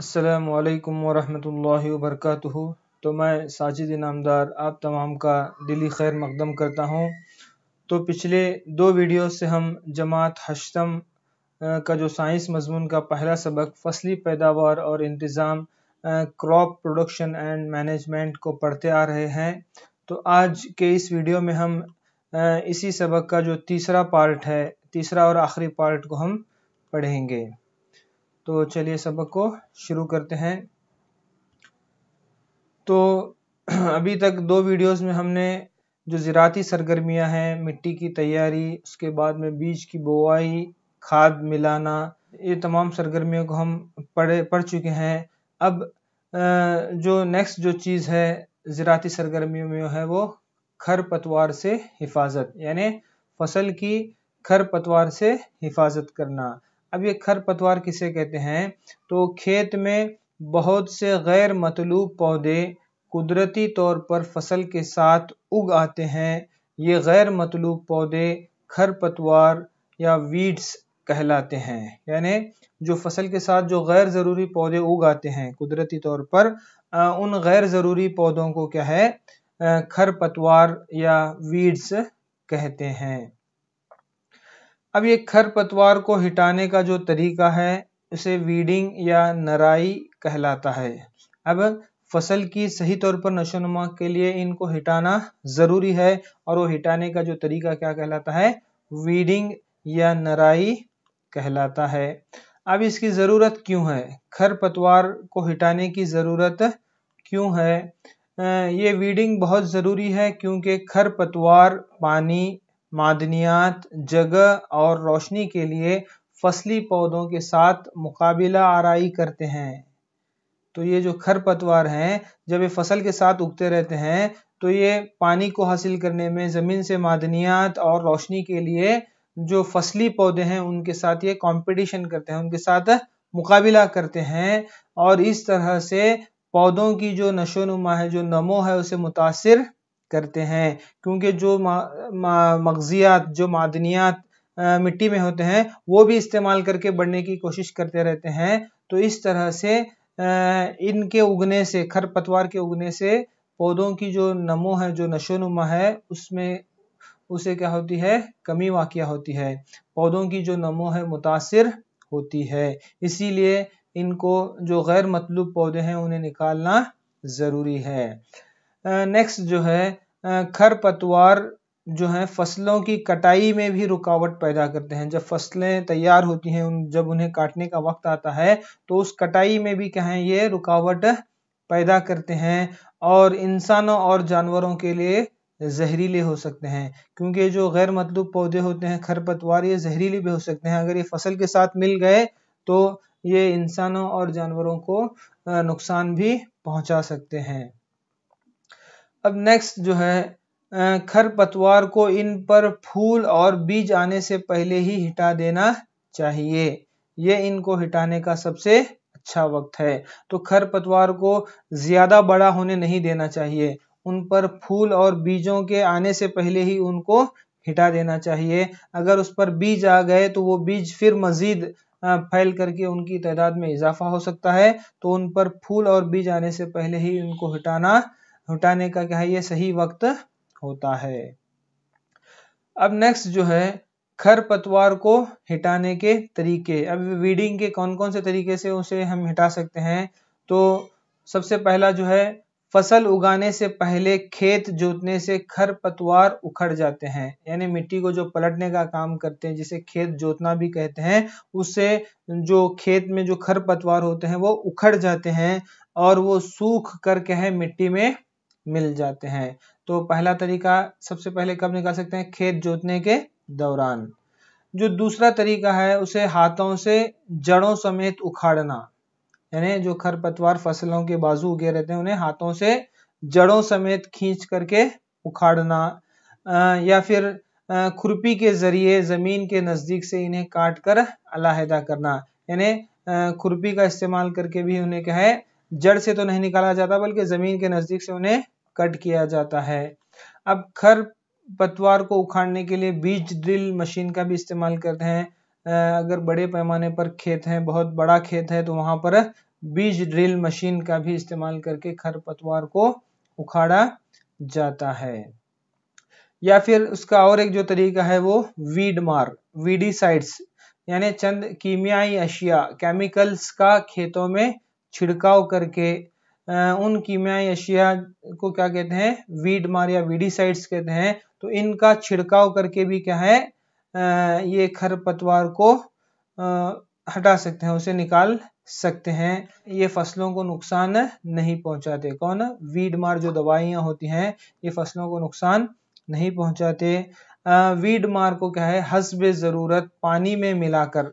असलकम वरहमल वबरक तो मैं साजिद इनामदार आप तमाम का दिली खैर मकदम करता हूँ तो पिछले दो वीडियो से हम जमात हशतम का जो साइंस मजमून का पहला सबक फसली पैदावार और इंतज़ाम क्रॉप प्रोडक्शन एंड मैनेजमेंट को पढ़ते आ रहे हैं तो आज के इस वीडियो में हम इसी सबक का जो तीसरा पार्ट है तीसरा और आखिरी पार्ट को हम पढ़ेंगे तो चलिए सबक को शुरू करते हैं तो अभी तक दो वीडियोस में हमने जो ज़राती सरगर्मियां हैं मिट्टी की तैयारी उसके बाद में बीज की बुआई खाद मिलाना ये तमाम सरगर्मियों को हम पढ़े पढ़ चुके हैं अब जो नेक्स्ट जो चीज़ है ज़राती सरगर्मियों में है वो खर पतवार से हिफाजत यानी फसल की खर पतवार से हिफाजत करना अब ये खरपतवार किसे कहते हैं तो खेत में बहुत से गैर मतलूब पौधे कुदरती तौर पर फसल के साथ उग आते हैं ये गैर मतलूब पौधे खरपतवार या वीड्स कहलाते हैं यानी जो फसल के साथ जो गैर ज़रूरी पौधे उगाते हैं कुदरती तौर पर उन गैर ज़रूरी पौधों को क्या है खरपतवार या वीड्स कहते हैं अब ये खरपतवार को हटाने का जो तरीका है उसे वीडिंग या नराई कहलाता है अब फसल की सही तौर पर नशोनुमा के लिए इनको हटाना ज़रूरी है और वो हटाने का जो तरीका क्या कहलाता है वीडिंग या नराई कहलाता है अब इसकी ज़रूरत क्यों है खरपतवार को हटाने की ज़रूरत क्यों है ये वीडिंग बहुत ज़रूरी है क्योंकि खरपतवार पानी मादनियात जगह और रोशनी के लिए फसली पौधों के साथ मुकाबिला आराई करते हैं तो ये जो खरपतवार हैं जब ये फसल के साथ उगते रहते हैं तो ये पानी को हासिल करने में ज़मीन से मादनियात और रोशनी के लिए जो फसली पौधे हैं उनके साथ ये कंपटीशन करते हैं उनके साथ मुकाबला करते हैं और इस तरह से पौधों की जो नशो नुमा है जो नमो है उसे मुतासर करते हैं क्योंकि जो मगजियात जो मादनियात मिट्टी में होते हैं वो भी इस्तेमाल करके बढ़ने की कोशिश करते रहते हैं तो इस तरह से इनके उगने से खरपतवार के उगने से पौधों की जो नमो है जो नशो नुमा है उसमें उसे क्या होती है कमी वाक़ होती है पौधों की जो नमो है मुतासर होती है इसीलिए इनको जो गैर मतलूब पौधे हैं उन्हें निकालना ज़रूरी है नेक्स्ट जो है खरपतवार जो है फसलों की कटाई में भी रुकावट पैदा करते हैं जब फसलें तैयार होती हैं उन जब उन्हें काटने का वक्त आता है तो उस कटाई में भी क्या है ये रुकावट पैदा करते हैं और इंसानों और जानवरों के लिए जहरीले हो सकते हैं क्योंकि जो गैर मतलूब पौधे होते हैं खरपतवार ये जहरीले भी हो सकते हैं अगर ये फसल के साथ मिल गए तो ये इंसानों और जानवरों को नुकसान भी पहुंचा सकते हैं अब नेक्स्ट जो है खरपतवार को इन पर फूल और बीज आने से पहले ही हटा देना चाहिए ये इनको हटाने का सबसे अच्छा वक्त है तो खरपतवार को ज्यादा बड़ा होने नहीं देना चाहिए उन पर फूल और बीजों के आने से पहले ही उनको हटा देना चाहिए अगर उस पर बीज आ गए तो वो बीज फिर मजीद फैल करके उनकी तादाद में इजाफा हो सकता है तो उन पर फूल और बीज आने से पहले ही उनको हटाना हटाने का क्या है ये सही वक्त होता है अब नेक्स्ट जो है खरपतवार को हटाने के तरीके अब वीडिंग के कौन कौन से तरीके से उसे हम हटा सकते हैं तो सबसे पहला जो है फसल उगाने से पहले खेत जोतने से खरपतवार उखड़ जाते हैं यानी मिट्टी को जो पलटने का काम करते हैं जिसे खेत जोतना भी कहते हैं उससे जो खेत में जो खरपतवार होते हैं वो उखड़ जाते हैं और वो सूख करके है मिट्टी में मिल जाते हैं तो पहला तरीका सबसे पहले कब निकाल सकते हैं खेत जोतने के दौरान जो दूसरा तरीका है उसे हाथों से जड़ों समेत उखाड़ना यानी जो खरपतवार फसलों के बाजू उगे रहते हैं उन्हें हाथों से जड़ों समेत खींच करके उखाड़ना या फिर खुरपी के जरिए ज़मीन के नज़दीक से इन्हें काट कर अलाहदा करना यानी खुरपी का इस्तेमाल करके भी उन्हें क्या है जड़ से तो नहीं निकाला जाता बल्कि ज़मीन के नज़दीक से उन्हें कट किया जाता है अब खर पतवार को उखाड़ने के लिए बीज ड्रिल मशीन का भी इस्तेमाल करते हैं अगर बड़े पैमाने पर खेत है बहुत बड़ा खेत है तो वहाँ पर बीज ड्रिल मशीन का भी इस्तेमाल करके खर पतवार को उखाड़ा जाता है या फिर उसका और एक जो तरीका है वो वीड मार वीडीसाइड्स यानी चंद कीमियाई अशिया केमिकल्स का खेतों में छिड़काव करके उन कीमियाई अशिया को क्या कहते हैं वीड मार या वीडीसाइड्स कहते हैं तो इनका छिड़काव करके भी क्या है ये खरपतवार को हटा सकते हैं उसे निकाल सकते हैं ये फसलों को नुकसान नहीं पहुंचाते कौन वीड मार जो दवाइयाँ होती हैं ये फसलों को नुकसान नहीं पहुंचाते वीड मार को क्या है हसब ज़रूरत पानी में मिलाकर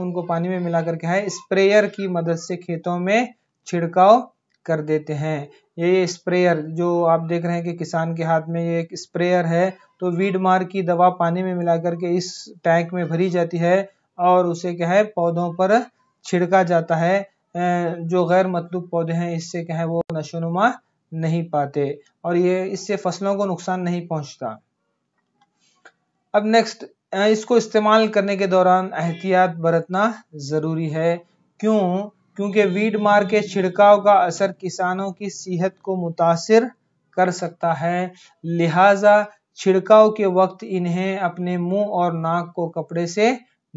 उनको पानी में मिलाकर क्या है स्प्रेयर की मदद से खेतों में छिड़काव कर देते हैं ये स्प्रेयर जो आप देख रहे हैं कि किसान के हाथ में ये एक स्प्रेयर है तो वीड मार की दवा पानी में मिला करके इस टैंक में भरी जाती है और उसे क्या है पौधों पर छिड़का जाता है जो गैर मतलूब पौधे हैं इससे क्या है वो नशोनुमा नहीं पाते और ये इससे फसलों को नुकसान नहीं पहुंचता अब नेक्स्ट इसको इस्तेमाल करने के दौरान एहतियात बरतना ज़रूरी है क्यों क्योंकि वीड मार के छिड़काव का असर किसानों की सेहत को मुतासर कर सकता है लिहाजा छिड़काव के वक्त इन्हें अपने मुंह और नाक को कपड़े से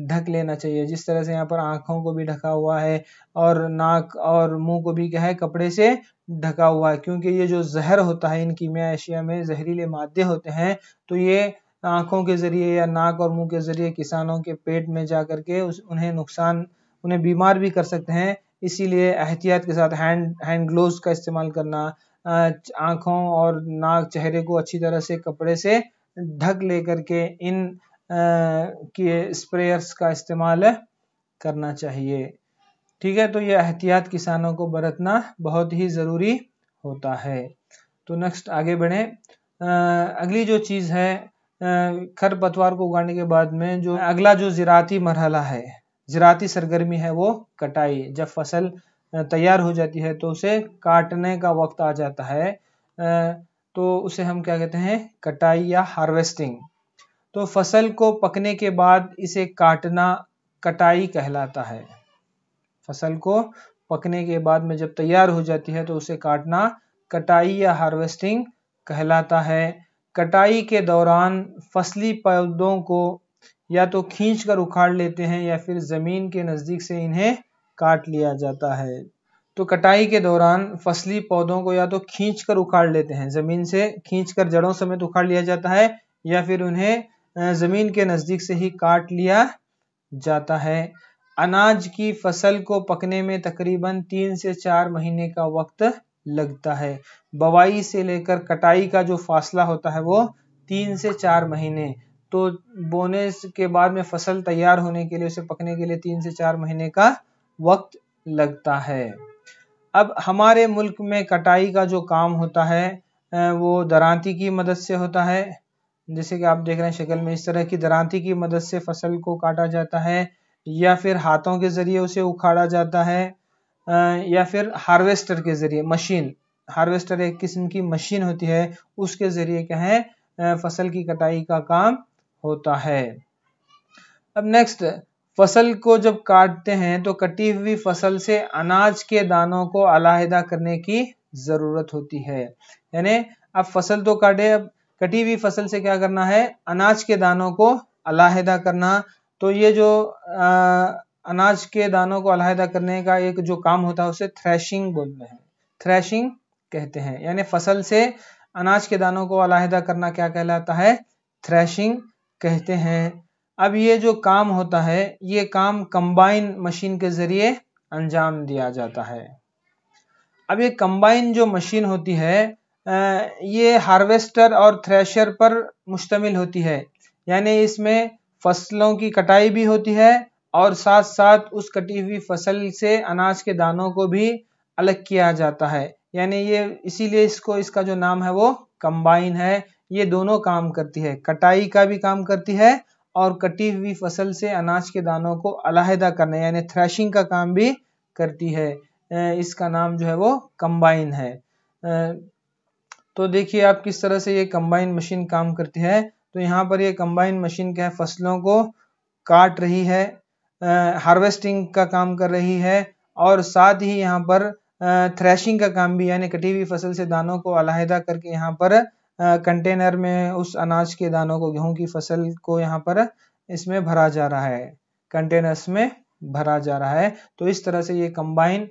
ढक लेना चाहिए जिस तरह से यहाँ पर आंखों को भी ढका हुआ है और नाक और मुंह को भी क्या है कपड़े से ढका हुआ है क्योंकि ये जो जहर होता है इन कीमिया एशिया में जहरीले मादे होते हैं तो ये आंखों के जरिए या नाक और मुंह के जरिए किसानों के पेट में जा करके उस उन्हें नुकसान उन्हें बीमार भी कर सकते हैं इसीलिए एहतियात के साथ हैंड हैंड ग्लोव का इस्तेमाल करना आँखों और नाक चेहरे को अच्छी तरह से कपड़े से ढक ले करके इन के स्प्रेयर्स का इस्तेमाल करना चाहिए ठीक है तो ये एहतियात किसानों को बरतना बहुत ही ज़रूरी होता है तो नेक्स्ट आगे बढ़े अगली जो चीज़ है खरपतवार को उगाने के बाद में जो अगला जो ज़राती मरहला है ज़राती सरगर्मी है वो कटाई जब फसल तैयार हो जाती है तो उसे काटने का वक्त आ जाता है तो उसे हम क्या कहते हैं कटाई या हार्वेस्टिंग तो फसल को पकने के बाद इसे काटना कटाई कहलाता है फसल को पकने के बाद में जब तैयार हो जाती है तो उसे काटना कटाई या हार्वेस्टिंग कहलाता है कटाई के दौरान फसली पौधों को या तो खींच कर उखाड़ लेते हैं या फिर ज़मीन के नज़दीक से इन्हें काट लिया जाता है तो कटाई के दौरान फसली पौधों को या तो खींच कर उखाड़ लेते हैं ज़मीन से खींच कर जड़ों समेत उखाड़ लिया जाता है या फिर उन्हें ज़मीन के नज़दीक से ही काट लिया जाता है अनाज की फसल को पकने में तकरीबन तीन से चार महीने का वक्त लगता है बवाई से लेकर कटाई का जो फासला होता है वो तीन से चार महीने तो बोने के बाद में फसल तैयार होने के लिए उसे पकने के लिए तीन से चार महीने का वक्त लगता है अब हमारे मुल्क में कटाई का जो काम होता है वो दरांती की मदद से होता है जैसे कि आप देख रहे हैं शक्ल में इस तरह की दरांती की मदद से फसल को काटा जाता है या फिर हाथों के ज़रिए उसे उखाड़ा जाता है या फिर हार्वेस्टर के ज़रिए मशीन हार्वेस्टर एक किस्म की मशीन होती है उसके ज़रिए क्या है फसल की कटाई का काम होता है अब नेक्स्ट फसल को जब काटते हैं तो कटी हुई फसल से अनाज के दानों को अलाहिदा करने की ज़रूरत होती है यानी अब फसल तो काटे अब कटी हुई फसल से क्या करना है अनाज के दानों को अलाहिदा करना तो ये जो आ, अनाज के दानों को अलाहिदा करने का एक जो काम होता है उसे थ्रैशिंग बोलते हैं थ्रैशिंग कहते हैं यानी फसल से अनाज के दानों को अलाहिदा करना क्या कहलाता है थ्रैशिंग कहते हैं अब ये जो काम होता है ये काम कंबाइन मशीन के ज़रिए अंजाम दिया जाता है अब ये कंबाइन जो मशीन होती है ये हार्वेस्टर और थ्रेशर पर मुश्तमिल होती है यानी इसमें फसलों की कटाई भी होती है और साथ साथ उस कटी हुई फसल से अनाज के दानों को भी अलग किया जाता है यानी ये इसीलिए इसको इसका जो नाम है वो कंबाइन है ये दोनों काम करती है कटाई का भी काम करती है और कटी हुई फसल से अनाज के दानों को अलहदा करने यानी थ्रैशिंग का काम भी करती है इसका नाम जो है वो कंबाइन है तो देखिए आप किस तरह से ये कंबाइन मशीन काम करती है तो यहाँ पर ये कंबाइन मशीन क्या है फसलों को काट रही है हार्वेस्टिंग का काम कर रही है और साथ ही यहाँ पर थ्रैशिंग का काम भी यानी कटी हुई फसल से दानों को अलहदा करके यहाँ पर कंटेनर में उस अनाज के दानों को गेहूं की फसल को यहाँ पर इसमें भरा जा रहा है कंटेनर्स में भरा जा रहा है तो इस तरह से ये कंबाइन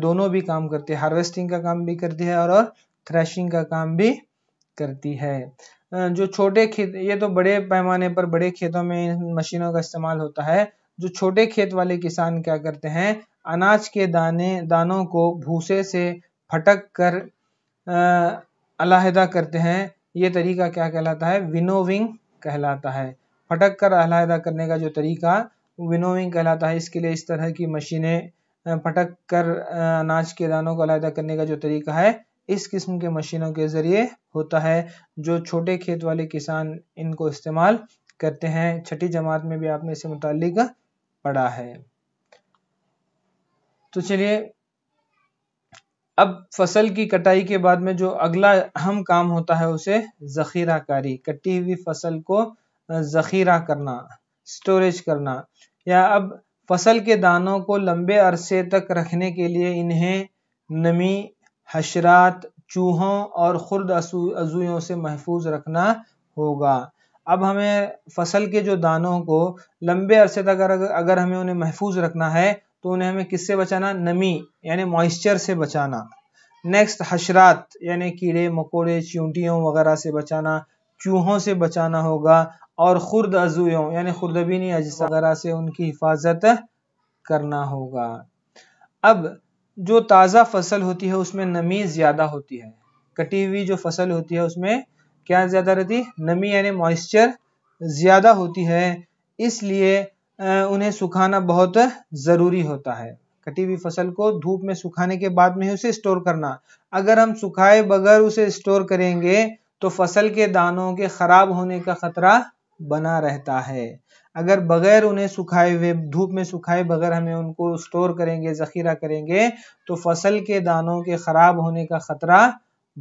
दोनों भी काम करती है हार्वेस्टिंग का काम भी करती है और, और थ्रेशिंग का काम भी करती है जो छोटे खेत ये तो बड़े पैमाने पर बड़े खेतों में इन मशीनों का इस्तेमाल होता है जो छोटे खेत वाले किसान क्या करते हैं अनाज के दाने दानों को भूसे से फटक कर अलाहदा करते हैं ये तरीका क्या कहलाता है विनोविंग कहलाता है फटक कर अलाहदा करने का जो तरीका विनोविंग कहलाता है इसके लिए इस तरह की मशीनें फटक कर अनाज के दानों को अलाहदा करने का जो तरीका है इस किस्म के मशीनों के ज़रिए होता है जो छोटे खेत वाले किसान इनको इस्तेमाल करते हैं छठी जमात में भी आपने इससे मुतालिक पढ़ा है तो चलिए अब फसल की कटाई के बाद में जो अगला अहम काम होता है उसे जखीराकारी कटी हुई फसल को जखीरा करना स्टोरेज करना या अब फसल के दानों को लंबे अरसे तक रखने के लिए इन्हें नमी हशरात चूहों और खुर्द अजूयों से महफूज रखना होगा अब हमें फसल के जो दानों को लंबे अरसे तक अगर, अगर हमें उन्हें महफूज रखना है तो उन्हें हमें किससे बचाना नमी यानी मॉइस्चर से बचाना नेक्स्ट हशरात यानी कीड़े मकोड़े चूंटियों वगैरह से बचाना चूहों से बचाना होगा और खुर्द अजूयों यानी खुर्दबीनी अजिस वगैरह से उनकी हिफाजत करना होगा अब जो ताज़ा फसल होती है उसमें नमी ज़्यादा होती है कटी हुई जो फसल होती है उसमें क्या ज़्यादा रहती नमी यानी मॉइस्चर ज़्यादा होती है इसलिए उन्हें सुखाना बहुत ज़रूरी होता है कटी हुई फसल को धूप में सुखाने के बाद में उसे स्टोर करना अगर हम सुखाए बगैर उसे स्टोर करेंगे तो फसल के दानों के खराब होने का खतरा बना रहता है अगर बगैर उन्हें सुखाए हुए धूप में सुखाए बगैर हमें उनको स्टोर करेंगे जखीरा करेंगे तो फसल के दानों के खराब होने का खतरा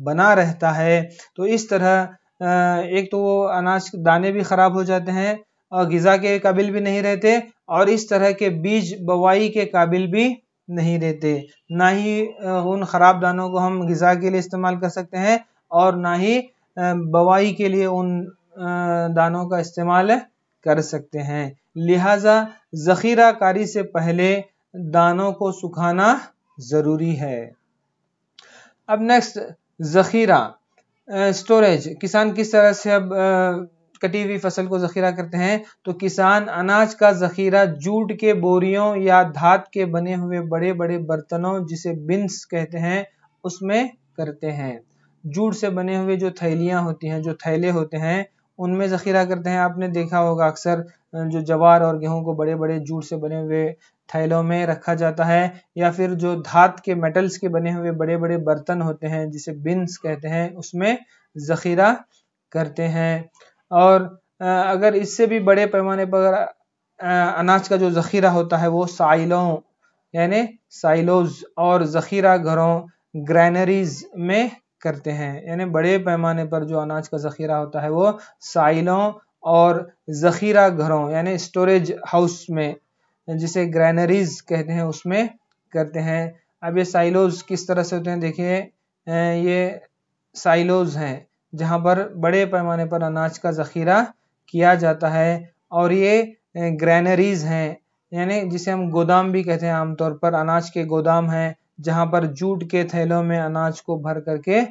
बना रहता है तो इस तरह एक तो वो अनाज दाने भी खराब हो जाते हैं गज़ा के काबिल भी नहीं रहते और इस तरह के बीज बवाई के काबिल भी नहीं रहते ना ही उन ख़राब दानों को हम गज़ा के लिए इस्तेमाल कर सकते हैं और ना ही बवाई के लिए उन दानों का इस्तेमाल कर सकते हैं लिहाजा ज़ख़ीरा कारी से पहले दानों को सुखाना ज़रूरी है अब नेक्स्ट ज़ख़ीरा स्टोरेज किसान किस तरह से अब कटी हुई फसल को जखीरा करते हैं तो किसान अनाज का जखीरा जूट के बोरियों या धात के बने हुए बड़े बड़े बर्तनों जिसे बिन्स कहते हैं उसमें करते हैं जूट से बने हुए जो थैलियां होती हैं जो थैले होते हैं उनमें ज़खीरा करते हैं आपने देखा होगा अक्सर जो जवार और गेहूं को बड़े बड़े जूट से बने हुए थैलों में रखा जाता है या फिर जो धात के मेटल्स के बने हुए बड़े बड़े बर्तन होते हैं जिसे बिन्स कहते हैं उसमें ज़खीरा करते हैं और अगर इससे भी बड़े पैमाने पर अनाज का जो ज़ख़ीरा होता है वो साइलों यानी साइलोज और ज़ख़ीरा घरों ग्रैनरीज में करते हैं यानी बड़े पैमाने पर जो अनाज का ज़ख़ीरा होता है वो साइलों और ज़ख़ीरा घरों यानी स्टोरेज हाउस में जिसे ग्रैनरीज कहते हैं उसमें करते हैं अब ये साइलोज किस तरह से होते हैं देखिए ये साइलोज हैं जहाँ पर बड़े पैमाने पर अनाज का ज़ख़ीरा किया जाता है और ये ग्रैनरीज़ हैं यानी जिसे हम गोदाम भी कहते हैं आमतौर पर अनाज के गोदाम हैं जहाँ पर जूट के थैलों में अनाज को भर करके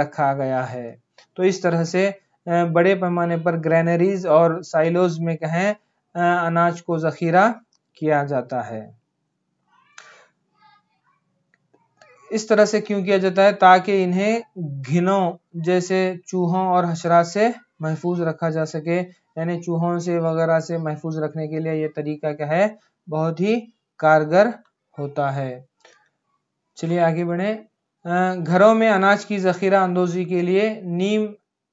रखा गया है तो इस तरह से बड़े पैमाने पर ग्रैनरीज और साइलोज में कहें अनाज को ज़ख़ीरा किया जाता है इस तरह से क्यों किया जाता है ताकि इन्हें घिनों जैसे चूहों और हशरा से महफूज रखा जा सके यानी चूहों से वगैरह से महफूज रखने के लिए यह तरीका क्या है बहुत ही कारगर होता है चलिए आगे बढ़े घरों में अनाज की जखीरा अंदोजी के लिए नीम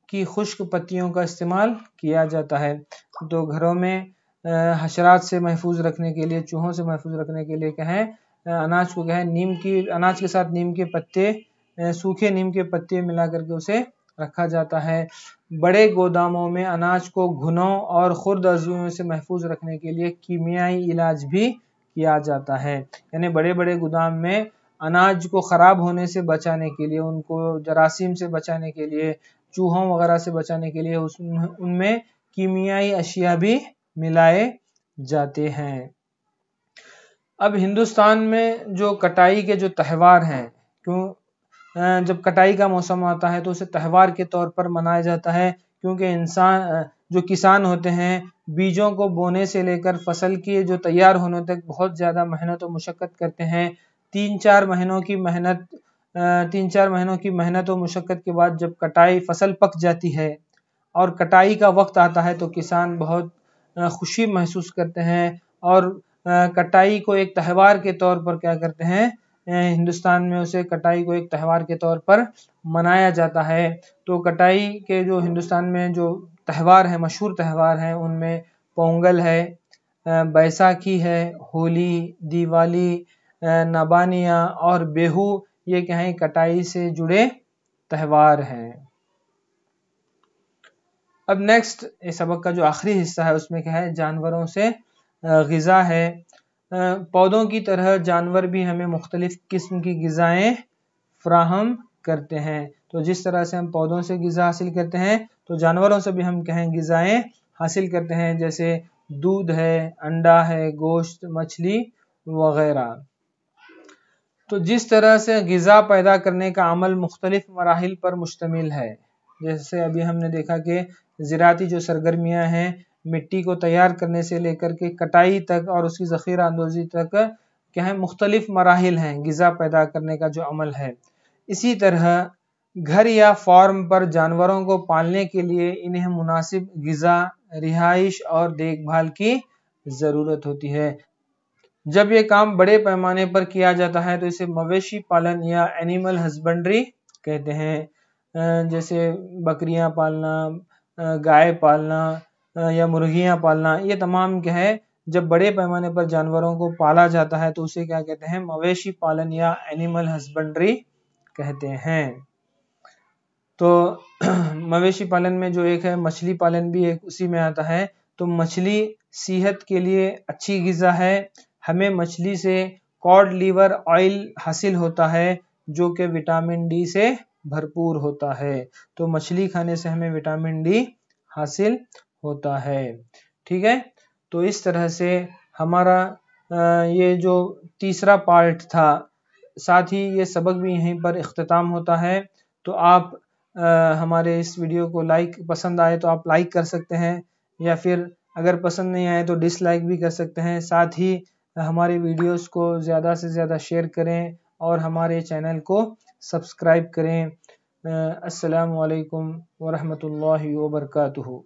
की खुश्क पत्तियों का इस्तेमाल किया जाता है तो घरों में हशरात से महफूज रखने के लिए चूहों से महफूज रखने के लिए क्या है अनाज को क्या है नीम की अनाज के साथ नीम के पत्ते सूखे नीम के पत्ते मिला करके उसे रखा जाता है बड़े गोदामों में अनाज को घुनों और खुर्द अजुओं से महफूज रखने के लिए कीमियाई इलाज भी किया जाता है यानी बड़े बड़े गोदाम में अनाज को ख़राब होने से बचाने के लिए उनको जरासीम से बचाने के लिए चूहों वगैरह से बचाने के लिए उस उनमें कीमियाई अशिया भी मिलाए जाते हैं अब हिंदुस्तान में जो कटाई के जो त्यौहार हैं क्यों जब कटाई का मौसम आता है तो उसे त्यौहार के तौर पर मनाया जाता है क्योंकि इंसान जो किसान होते हैं बीजों को बोने से लेकर फसल के जो तैयार होने तक बहुत ज़्यादा मेहनत और मशक्कत करते हैं तीन चार महीनों की मेहनत तीन चार महीनों की मेहनत और मशक्क़त के बाद जब कटाई फसल पक जाती है और कटाई का वक्त आता है तो किसान बहुत खुशी महसूस करते हैं और कटाई को एक त्यौहार के तौर पर क्या करते हैं हिंदुस्तान में उसे कटाई को एक त्यौहार के तौर पर मनाया जाता है तो कटाई के जो हिंदुस्तान में जो त्यौहार हैं मशहूर त्यौहार हैं उनमें पोंगल है बैसाखी है होली दिवाली नबानिया और बेहू ये क्या है कटाई से जुड़े त्यौहार हैं अब नेक्स्ट इस सबक का जो आखिरी हिस्सा है उसमें क्या है जानवरों से गज़ा है पौधों की तरह जानवर भी हमें मुख्तलिफ़ किस्म की गज़ाएँ फ्राहम करते हैं तो जिस तरह से हम पौधों से गज़ा हासिल करते हैं तो जानवरों से भी हम कहें गज़ाएँ हासिल करते हैं जैसे दूध है अंडा है गोश्त मछली वगैरह तो जिस तरह से गज़ा पैदा करने का अमल मुख्तलिफ मराहल पर मुश्तमिल है जैसे अभी हमने देखा कि ज़राती जो सरगर्मियाँ हैं मिट्टी को तैयार करने से लेकर के कटाई तक और उसकी ज़ख़ीरा अंदोज़ी तक क्या है मुख्तलिफ़ मराहल हैं गज़ा पैदा करने का जो अमल है इसी तरह घर या फार्म पर जानवरों को पालने के लिए इन्हें मुनासिब गज़ा रिहाइश और देखभाल की ज़रूरत होती है जब ये काम बड़े पैमाने पर किया जाता है तो इसे मवेशी पालन या एनिमल हस्बेंड्री कहते हैं जैसे बकरियां पालना गाय पालना या मुर्गियाँ पालना ये तमाम क्या है जब बड़े पैमाने पर जानवरों को पाला जाता है तो उसे क्या कहते हैं मवेशी पालन या एनिमल हस्बेंड्री कहते हैं तो मवेशी पालन में जो एक है मछली पालन भी एक उसी में आता है तो मछली सेहत के लिए अच्छी गज़ा है हमें मछली से कॉड लीवर ऑयल हासिल होता है जो कि विटामिन डी से भरपूर होता है तो मछली खाने से हमें विटामिन डी हासिल होता है ठीक है तो इस तरह से हमारा ये जो तीसरा पार्ट था साथ ही ये सबक भी यहीं पर अख्ताम होता है तो आप आ, हमारे इस वीडियो को लाइक पसंद आए तो आप लाइक कर सकते हैं या फिर अगर पसंद नहीं आए तो डिसलाइक भी कर सकते हैं साथ ही हमारे वीडियोस को ज़्यादा से ज़्यादा शेयर करें और हमारे चैनल को सब्सक्राइब करें असलकम वरहमल वर्का